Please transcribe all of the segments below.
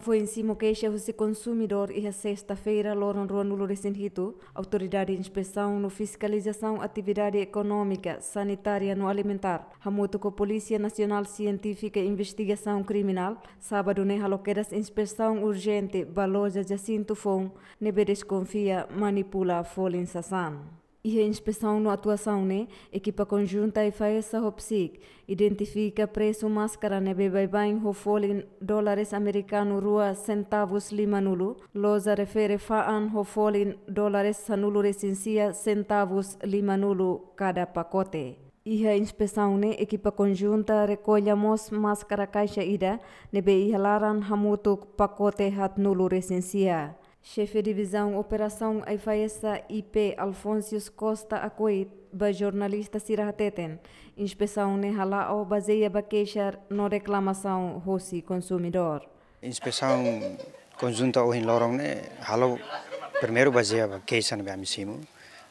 foi que queixa o consumidor e a sexta-feira loram Ruano Lurecinhito, autoridade de inspeção no fiscalização atividade econômica, sanitária no alimentar. Hamuto com Polícia Nacional Científica e Investigação Criminal, sábado ne haloqueras inspeção urgente, baloja Jacinto Fon, nebe desconfia, manipula folha Sassan e a inspeção na atuação, né? Equipa conjunta e faz a HOPSIC. Identifica preço máscara, né? Bebê bem, hofol dólares americano, rua centavos lima nulo. Loza refere faan hofol dólares sanulo recensia centavos lima nulo cada pacote. E a inspeção, né? Equipa conjunta recolhamos máscara caixa ida, né? Bebê halaran hamutuk pacote hat nulo recensia. Chefe de divisão Operação Aifaessa IP Alfonso Costa Acoit, ba jornalista Sirah Teten. Inspeção Nehala ou baseia ba queixa no reclamação Rossi Consumidor. Inspeção conjunta ou Lorong, né? Halo, primeiro baseia ba queixa na né, Bamissimo,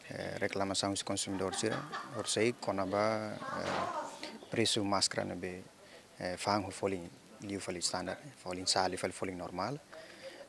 eh, reclamação do consumidor Sirah, né? Orsei, Conaba, eh, preço máscara na né, B, eh, Fang Folin, Liu Folin Standard, Folin Sali, Folin Normal.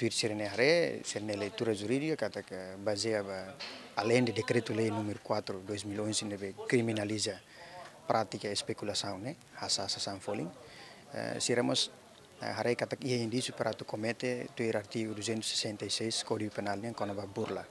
tuir sirene eh, eh, hare, sirene leitura jurídica, kata que baseia além do decreto-lei número 4 de 2011, que criminaliza prática especulação, né? Hasa sasan foling. Uh, siramos hare kata ia indício para tu comete tuir artigo 266 Código Penal, né? Quando burla.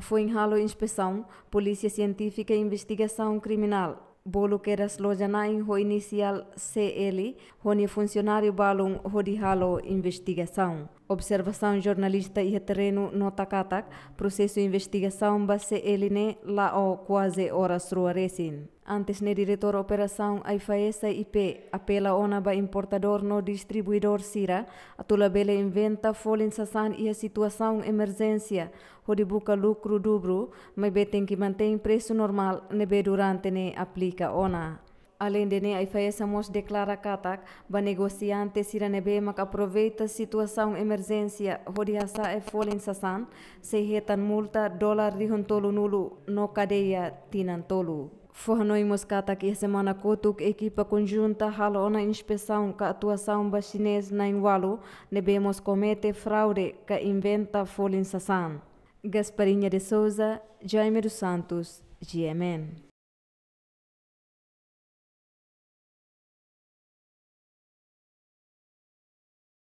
Foi em halo inspeção, Polícia Científica e Investigação Criminal bolo queras lojanai ho inicial CL, honi funcionário balum hodihalo halo investigação. Observação jornalista e terreno no Takatak, processo investigação base CL ne la o quase horas ruaresin. Antes ne diretor operação Aifaesa IP apela ona ba importador no distribuidor sira atula bele inventa folin sasan a situação emergência hodi buka lucro dubro, mas be tem que mantém preço normal ne be durante ne aplica ona. Além de ne Aifaesa mos declara katak ba negociante sira ne be mak aproveita situação emergência hodi asa e folin sasan se hetan multa dólar rihontolu nulu no cadeia tinan tolu fornoi Moscata que semana Kotuk, equipa conjunta ralou na inspeção que atuação ba chinês na Inwalo, nebemos comete fraude que inventa folha Gasparinha de Souza, Jaime dos Santos, GMN.